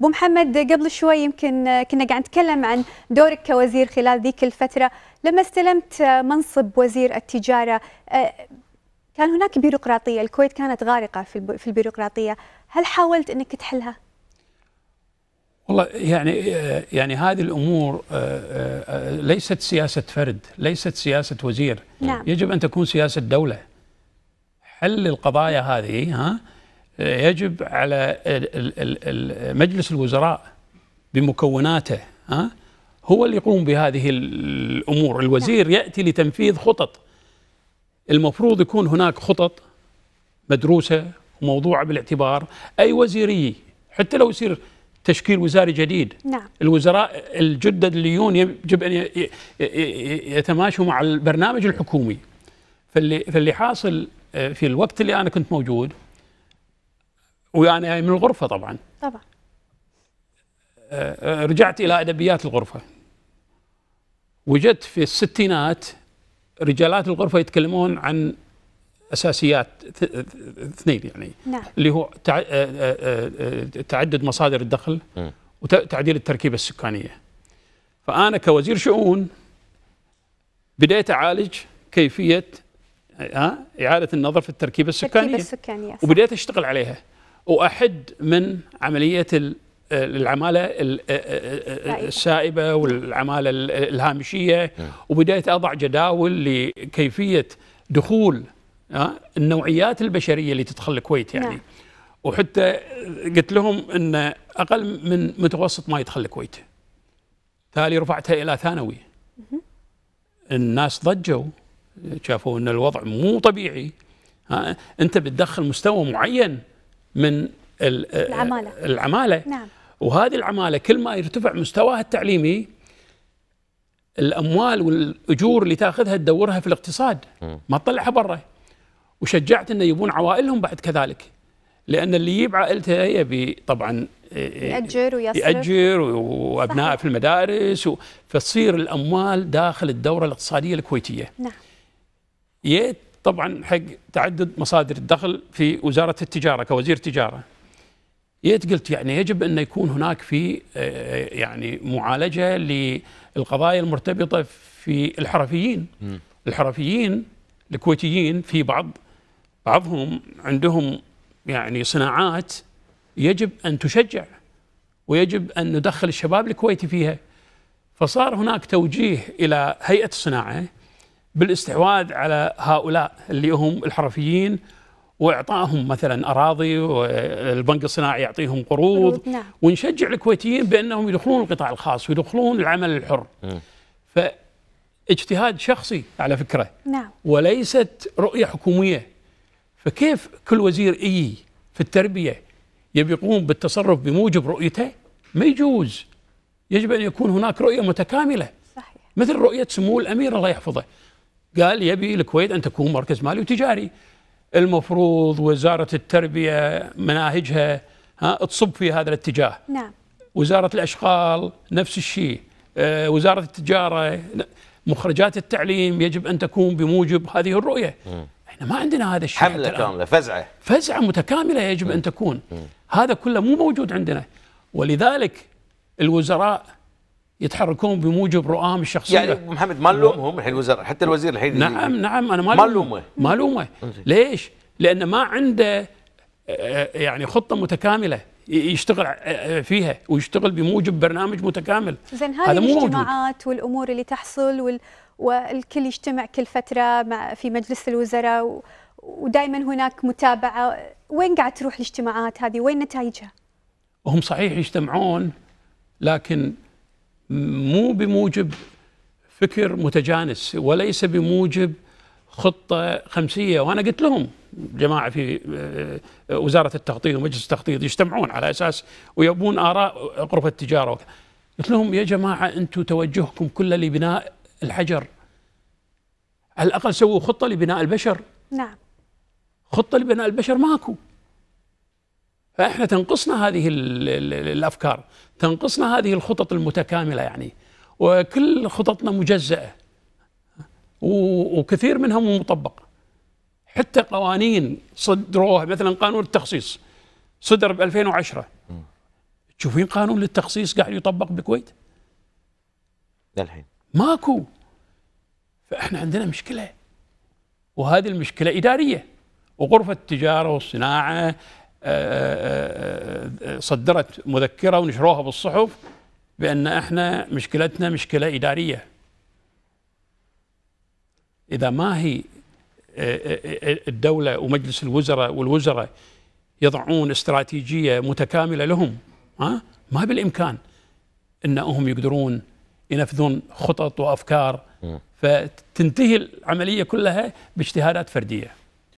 ابو محمد قبل شوي يمكن كنا قاعد نتكلم عن دورك كوزير خلال ذيك الفتره لما استلمت منصب وزير التجاره كان هناك بيروقراطيه الكويت كانت غارقه في البيروقراطيه هل حاولت انك تحلها والله يعني يعني هذه الامور آه، آه، آه، ليست سياسه فرد، ليست سياسه وزير، نعم. يجب ان تكون سياسه دوله. حل القضايا هذه ها يجب على مجلس الوزراء بمكوناته ها هو اللي يقوم بهذه الامور، الوزير نعم. ياتي لتنفيذ خطط المفروض يكون هناك خطط مدروسه وموضوعه بالاعتبار، اي وزيري حتى لو يصير تشكيل وزاري جديد نعم. الوزراء الجدد الليون يجب ان يتماشوا مع البرنامج الحكومي فاللي فاللي حاصل آه، في الوقت اللي انا كنت موجود وانا يعني من الغرفه طبعا طبعا آه، آه، رجعت الى ادبيات الغرفه وجدت في الستينات رجالات الغرفه يتكلمون عن اساسيات اثنين يعني نعم. اللي هو آه، تعدد مصادر الدخل وتعديل التركيبه السكانيه فانا كوزير شؤون بديت اعالج كيفيه اعاده النظر في التركيبه السكانيه التركيبه السكانيه وبديت اشتغل عليها وأحد من عملية العمالة السائبة والعمالة الهامشية نعم. وبديت أضع جداول لكيفية دخول آه، النوعيات البشرية اللي تدخل الكويت يعني نعم. وحتى قلت لهم أن أقل من متوسط ما يدخل الكويت تالي رفعتها إلى ثانوي الناس ضجوا شافوا أن الوضع مو طبيعي ها آه، أنت بتدخل مستوى معين من العمالة العمالة نعم. وهذه العمالة كل ما يرتفع مستواها التعليمي الأموال والأجور اللي تاخذها تدورها في الاقتصاد ما تطلعها برا وشجعت أنه يبون عوائلهم بعد كذلك لأن اللي يجيب عائلته يبي طبعا يأجر ويصرف يأجر وأبنائه في المدارس فتصير الأموال داخل الدورة الاقتصادية الكويتية نعم جيت طبعا حق تعدد مصادر الدخل في وزاره التجاره كوزير تجاره جيت قلت يعني يجب ان يكون هناك في آه، يعني معالجه للقضايا المرتبطه في الحرفيين الحرفيين الكويتيين في بعض بعضهم عندهم يعني صناعات يجب ان تشجع ويجب ان ندخل الشباب الكويتي فيها فصار هناك توجيه الى هيئه الصناعه بالاستحواذ على هؤلاء اللي هم الحرفيين واعطائهم مثلا اراضي والبنك الصناعي يعطيهم قروض نعم. ونشجع الكويتيين بانهم يدخلون القطاع الخاص ويدخلون العمل الحر ف اجتهاد شخصي على فكره نعم. وليست رؤيه حكوميه فكيف كل وزير اي في التربيه يبي يقوم بالتصرف بموجب رؤيته ما يجوز يجب ان يكون هناك رؤيه متكامله صحيح. مثل رؤيه سمو الامير الله يحفظه قال يبي الكويت أن تكون مركز مالي وتجاري المفروض وزارة التربية مناهجها ها تصب في هذا الاتجاه نعم وزارة الأشغال نفس الشيء آه وزارة التجارة مخرجات التعليم يجب أن تكون بموجب هذه الرؤية م. احنا ما عندنا هذا الشيء حملة كاملة فزعة فزعة متكاملة يجب م. أن تكون م. هذا كله مو موجود عندنا ولذلك الوزراء يتحركون بموجب رؤاهم الشخصيه يعني محمد ما نلومهم الحين الوزراء حتى الوزير الحين نعم نعم انا ما لومه ما لومه ليش؟ لانه ما عنده آه، آه، يعني خطه متكامله يشتغل آه، فيها ويشتغل بموجب برنامج متكامل زين هذه الاجتماعات والامور اللي تحصل وال... والكل يجتمع كل فتره مع في مجلس الوزراء و... ودائما هناك متابعه وين قاعد تروح الاجتماعات هذه وين نتائجها هم صحيح يجتمعون لكن مو بموجب فكر متجانس وليس بموجب خطه خمسيه وانا قلت لهم جماعه في آه، وزاره التخطيط ومجلس التخطيط يجتمعون على اساس ويبون اراء غرفه التجاره قلت لهم يا جماعه انتم توجهكم كله لبناء الحجر على الاقل سووا خطه لبناء البشر نعم خطه لبناء البشر ماكو فاحنا تنقصنا هذه الافكار تنقصنا هذه الخطط المتكامله يعني وكل خططنا مجزاه وكثير منها مو مطبقه حتى قوانين صدروها مثلا قانون التخصيص صدر ب 2010 تشوفين قانون للتخصيص قاعد يطبق بالكويت للحين ماكو فاحنا عندنا مشكله وهذه المشكله اداريه وغرفه التجاره والصناعه صدرت مذكرة ونشروها بالصحف بأن احنا مشكلتنا مشكلة إدارية إذا ما هي آه، آه، آه، الدولة ومجلس الوزراء والوزراء يضعون استراتيجية متكاملة لهم ها ما بالإمكان أنهم يقدرون ينفذون خطط وأفكار فتنتهي العملية كلها باجتهادات فردية